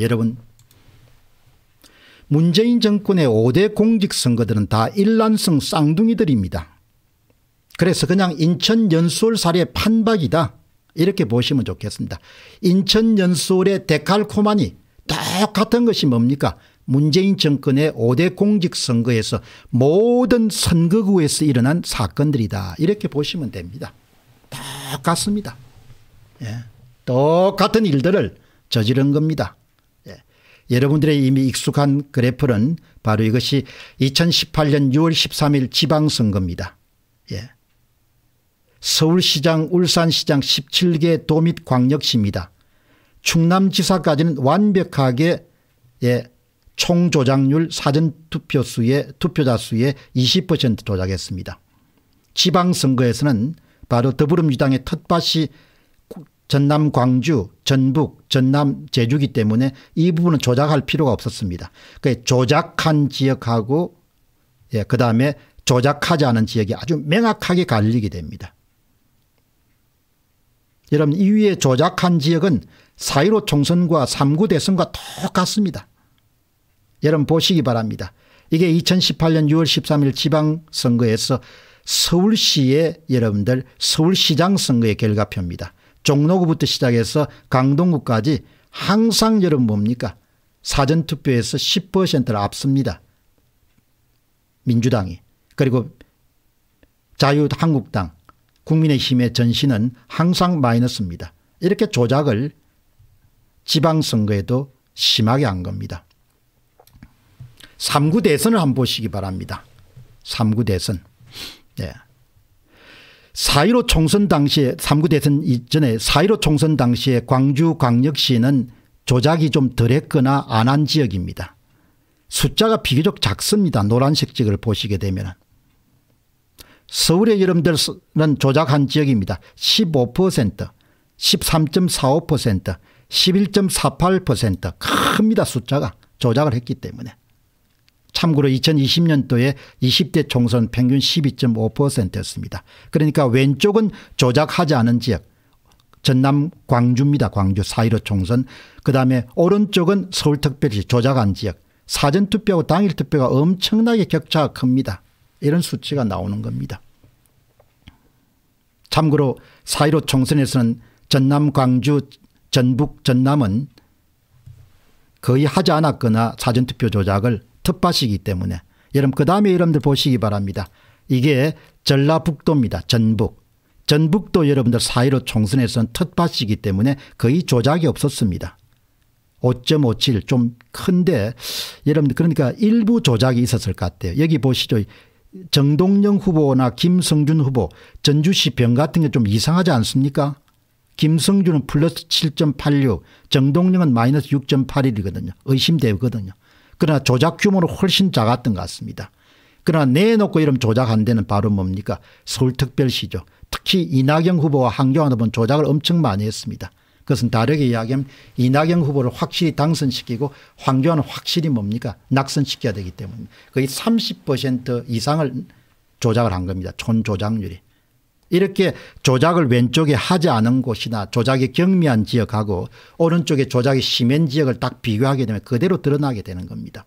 여러분 문재인 정권의 5대 공직선거들은 다 일란성 쌍둥이들입니다. 그래서 그냥 인천 연수월 사례 판박이다 이렇게 보시면 좋겠습니다. 인천 연수월의 데칼코마니 똑같은 것이 뭡니까 문재인 정권의 5대 공직선거에서 모든 선거구에서 일어난 사건들이다 이렇게 보시면 됩니다. 똑같습니다. 예. 똑같은 일들을 저지른 겁니다. 여러분들의 이미 익숙한 그래프는 바로 이것이 2018년 6월 13일 지방선거입니다. 예. 서울시장 울산시장 17개 도 및 광역시입니다. 충남지사까지는 완벽하게 예, 총조작률 사전투표수의 투표자 수의 20% 조작했습니다. 지방선거에서는 바로 더불어민주당의 텃밭이 전남 광주, 전북, 전남 제주기 때문에 이 부분은 조작할 필요가 없었습니다. 그 조작한 지역하고 예, 그다음에 조작하지 않은 지역이 아주 명확하게 갈리게 됩니다. 여러분 이 위에 조작한 지역은 4 1 5 총선과 3구 대선과 똑같습니다. 여러분 보시기 바랍니다. 이게 2018년 6월 13일 지방선거에서 서울시의 여러분들 서울시장 선거의 결과표입니다. 종로구부터 시작해서 강동구까지 항상 여러분 뭡니까 사전투표에서 10%를 앞섭니다. 민주당이 그리고 자유한국당 국민의힘의 전신은 항상 마이너스입니다. 이렇게 조작을 지방선거에도 심하게 한 겁니다. 3구 대선을 한번 보시기 바랍니다. 3구 대선. 네. 4.15 총선 당시에 3구 대선 이전에 4.15 총선 당시에 광주광역시는 조작이 좀 덜했거나 안 한 지역입니다. 숫자가 비교적 작습니다. 노란색 지을 보시게 되면. 서울의 여러분들은 조작한 지역입니다. 15% 13.45% 11.48% 큽니다. 숫자가 조작을 했기 때문에. 참고로 2020년도에 20대 총선 평균 12.5%였습니다. 그러니까 왼쪽은 조작하지 않은 지역 전남 광주입니다. 광주 4.15 총선 그다음에 오른쪽은 서울특별시 조작한 지역 사전투표하고 당일투표가 엄청나게 격차가 큽니다. 이런 수치가 나오는 겁니다. 참고로 4.15 총선에서는 전남 광주 전북 전남은 거의 하지 않았거나 사전투표 조작을 텃밭이기 때문에 여러분 그 다음에 여러분들 보시기 바랍니다. 이게 전라북도입니다. 전북. 전북도 여러분들 사1로 총선에서는 텃밭이기 때문에 거의 조작이 없었습니다. 5.57 좀 큰데 여러분들 그러니까 일부 조작이 있었을 것 같아요. 여기 보시죠. 정동영 후보나 김성준 후보 전주시 병 같은 게 좀 이상하지 않습니까? 김성준은 플러스 7.86 정동영은 마이너스 6.81이거든요. 의심되거든요. 그러나 조작 규모는 훨씬 작았던 것 같습니다. 그러나 내놓고 이러면 조작 안 되는 바로 뭡니까 서울특별시죠. 특히 이낙연 후보와 한교안 후보는 조작을 엄청 많이 했습니다. 그것은 다르게 이야기하면 이낙연 후보를 확실히 당선시키고 황교안은 확실히 뭡니까 낙선시켜야 되기 때문에 거의 30% 이상을 조작을 한 겁니다. 촌 조작률이. 이렇게 조작을 왼쪽에 하지 않은 곳이나 조작이 경미한 지역하고 오른쪽에 조작이 심한 지역을 딱 비교하게 되면 그대로 드러나게 되는 겁니다.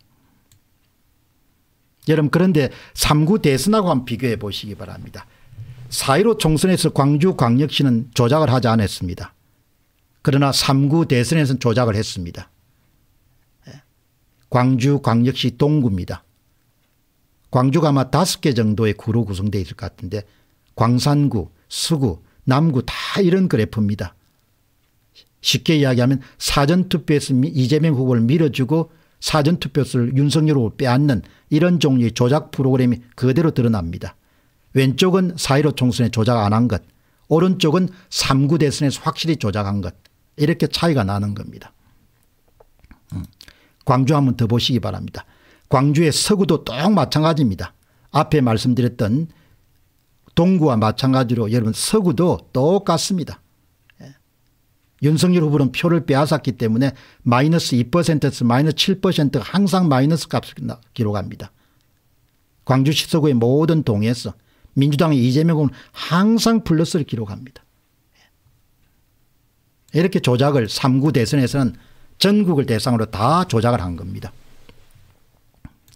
여러분 그런데 3구 대선하고 한 비교해 보시기 바랍니다. 4.15 총선에서 광주광역시는 조작을 하지 않았습니다. 그러나 3구 대선에서는 조작을 했습니다. 예. 광주광역시 동구입니다. 광주가 아마 다개 정도의 구로 구성되어 있을 것 같은데 광산구, 서구, 남구 다 이런 그래프입니다. 쉽게 이야기하면 사전투표에서 이재명 후보를 밀어주고 사전투표수를 윤석열 후보를 빼앗는 이런 종류의 조작 프로그램이 그대로 드러납니다. 왼쪽은 4.15 총선에 조작 안 한 것, 오른쪽은 3구 대선에서 확실히 조작한 것 이렇게 차이가 나는 겁니다. 음, 광주 한번 더 보시기 바랍니다. 광주의 서구도 똑 마찬가지입니다. 앞에 말씀드렸던 동구와 마찬가지로 여러분 서구도 똑같습니다. 예. 윤석열 후보는 표를 빼앗았기 때문에 마이너스 2 마이너스 7% 항상 마이너스 값을 기록합니다. 광주시 서구의 모든 동에서 민주당의 이재명은 항상 플러스를 기록합니다. 예. 이렇게 조작을 3구 대선에서는 전국을 대상으로 다 조작을 한 겁니다.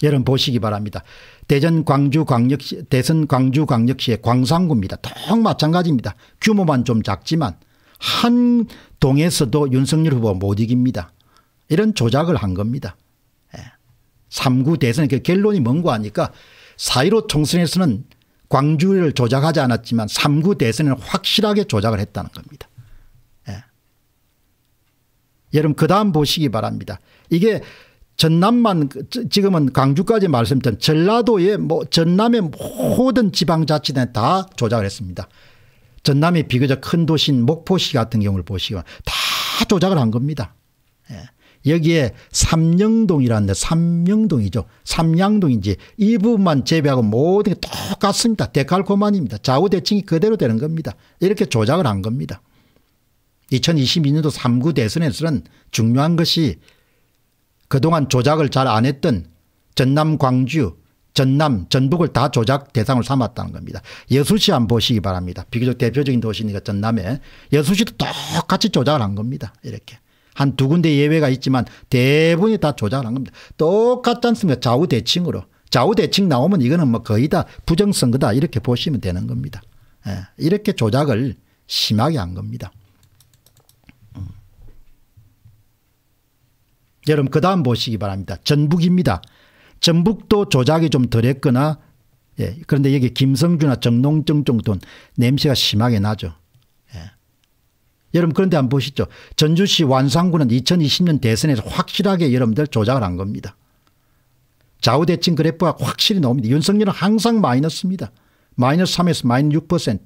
여러분 보시기 바랍니다. 대전 광주 광역시, 대선 광주 광역시의 광산구입니다. 통 마찬가지입니다. 규모만 좀 작지만 한 동에서도 윤석열 후보 못 이깁니다. 이런 조작을 한 겁니다. 3구 예. 대선의 그 결론이 뭔고 하니까 4.15 총선에서는 광주를 조작하지 않았지만 3구 대선은 확실하게 조작을 했다는 겁니다. 예. 여러분 그 다음 보시기 바랍니다. 이게 전남만 지금은 광주까지 말씀드린 전라도의 뭐 전남의 모든 지방자치단에 다 조작을 했습니다. 전남의 비교적 큰 도시인 목포시 같은 경우를 보시면 다 조작을 한 겁니다. 예. 여기에 삼령동이라는 데 삼령동이죠. 삼양동인지 이 부분만 제외하고 모든 게 똑같습니다. 데칼코만입니다. 좌우대칭이 그대로 되는 겁니다. 이렇게 조작을 한 겁니다. 2022년도 3구 대선에서는 중요한 것이 그동안 조작을 잘 안 했던 전남 광주 전남 전북을 다 조작 대상을 삼았다는 겁니다. 여수시 한번 보시기 바랍니다. 비교적 대표적인 도시니까 전남에 여수시도 똑같이 조작을 한 겁니다. 이렇게. 한 두 군데 예외가 있지만 대부분이 다 조작을 한 겁니다. 똑같지 않습니까 좌우대칭으로. 좌우대칭 나오면 이거는 뭐 거의 다 부정선거다 이렇게 보시면 되는 겁니다. 예. 이렇게 조작을 심하게 한 겁니다. 여러분 그 다음 보시기 바랍니다. 전북입니다. 전북도 조작이 좀 덜했거나 예, 그런데 여기 김성주나 정농정 정도는 냄새가 심하게 나죠. 예. 여러분 그런데 한번 보시죠. 전주시 완산구는 2020년 대선에서 확실하게 여러분들 조작을 한 겁니다. 좌우대칭 그래프가 확실히 나옵니다. 윤석열은 항상 마이너스입니다. 마이너스 3에서 마이너스 6%.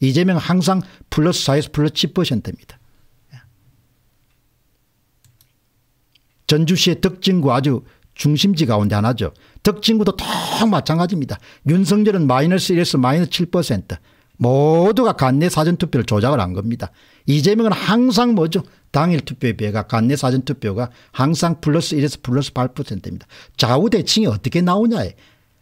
이재명 은 항상 플러스 4에서 플러스 7%입니다. 전주시의 덕진구 아주 중심지 가운데 하나죠. 덕진구도 딱 마찬가지입니다. 윤석열은 마이너스 1에서 마이너스 7% 모두가 간내 사전투표를 조작을 한 겁니다. 이재명은 항상 뭐죠? 당일 투표에 비해 간내 사전투표가 항상 플러스 1에서 플러스 8%입니다. 좌우대칭이 어떻게 나오냐에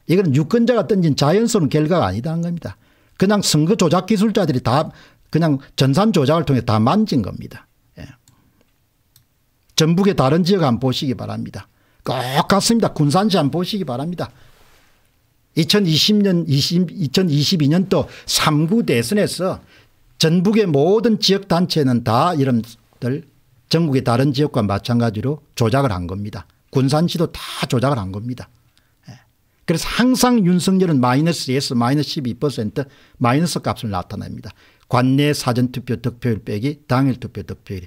이건 유권자가 던진 자연스러운 결과가 아니다는 겁니다. 그냥 선거 조작 기술자들이 다 그냥 전산 조작을 통해 다 만진 겁니다. 전북의 다른 지역 안 보시기 바랍니다. 꼭 갔습니다. 군산시 안 보시기 바랍니다. 2020년 20, 2022년도 3구 대선에서 전북의 모든 지역단체는 다 이름들 전국의 다른 지역과 마찬가지로 조작을 한 겁니다. 군산시도 다 조작을 한 겁니다. 예. 그래서 항상 윤석열은 마이너스 S, 마이너스 12%, 마이너스 값을 나타냅니다. 관내 사전투표 득표율 빼기 당일 투표 득표율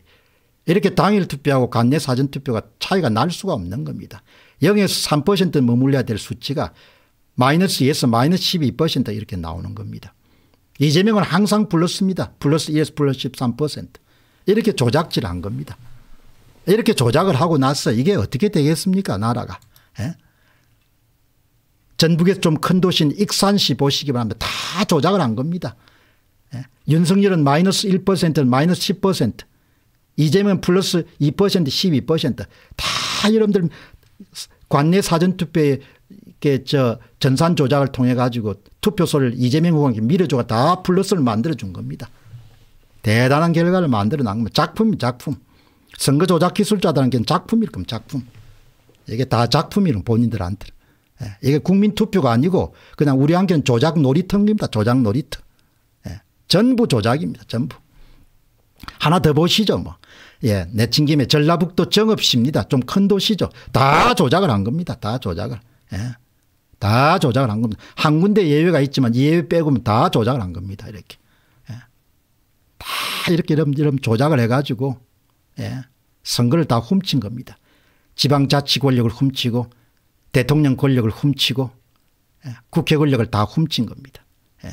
이렇게 당일 투표하고 간내 사전 투표가 차이가 날 수가 없는 겁니다. 0에서 3% 머물러야 될 수치가 마이너스 2에서 마이너스 12% 이렇게 나오는 겁니다. 이재명은 항상 불렀습니다. 플러스 2에서 플러스 13% 이렇게 조작질 한 겁니다. 이렇게 조작을 하고 나서 이게 어떻게 되겠습니까 나라가. 예? 전북에좀큰 도시인 익산시 보시기 바랍니다. 다 조작을 한 겁니다. 예? 윤석열은 마이너스 1% 마이너스 10% 이재명 플러스 2% 12%다 여러분들 관내 사전투표에 저 전산 조작을 통해 가지고 투표소를 이재명 후보에게 밀어주가다 플러스를 만들어준 겁니다. 대단한 결과를 만들어낸 겁니다. 작품이 작품. 선거 조작 기술자들은 게 작품일 겁니다. 작품. 이게 다 작품이란 본인들한테. 예. 이게 국민 투표가 아니고 그냥 우리한테는 조작 놀이터입니다. 조작 놀이터. 예. 전부 조작입니다. 전부. 하나 더 보시죠. 뭐. 예, 내친김에 전라북도 정읍시입니다. 좀 큰 도시죠. 다 조작을 한 겁니다. 다 조작을. 예. 다 조작을 한 겁니다. 한 군데 예외가 있지만 예외 빼고는 다 조작을 한 겁니다. 이렇게. 예. 다 이렇게 이런, 이런 조작을 해가지고, 예. 선거를 다 훔친 겁니다. 지방자치 권력을 훔치고, 대통령 권력을 훔치고, 예. 국회 권력을 다 훔친 겁니다. 예.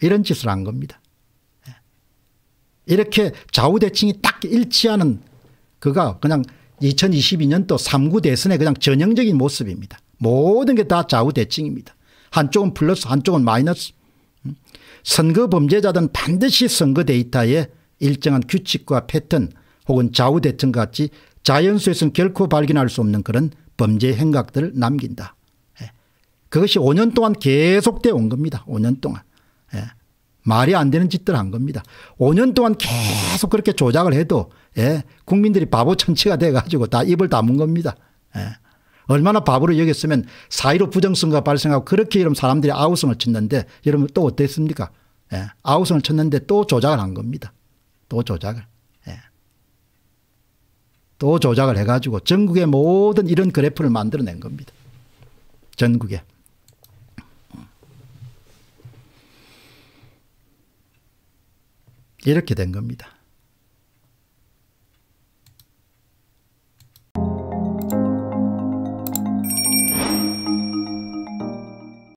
이런 짓을 한 겁니다. 이렇게 좌우대칭이 딱 일치하는 그가 그냥 2022년도 3구 대선의 그냥 전형적인 모습입니다. 모든 게 다 좌우대칭입니다. 한쪽은 플러스 한쪽은 마이너스. 음. 선거 범죄자든 반드시 선거 데이터에 일정한 규칙과 패턴 혹은 좌우대칭 같이 자연수에서는 결코 발견할 수 없는 그런 범죄 행각들을 남긴다. 예. 그것이 5년 동안 계속돼 온 겁니다. 5년 동안. 말이 안 되는 짓들 한 겁니다. 5년 동안 계속 그렇게 조작을 해도 예, 국민들이 바보 천치가 돼 가지고 다 입을 다문 겁니다. 예. 얼마나 바보로 여겼으면 사1 5 부정선거가 발생하고 그렇게 이런 사람들이 아우성을 쳤는데 여러분 또 어땠습니까? 예. 아우성을 쳤는데 또 조작을 한 겁니다. 또 조작을. 예. 또 조작을 해가지고 전국의 모든 이런 그래프를 만들어낸 겁니다. 전국에. 이렇게 된 겁니다.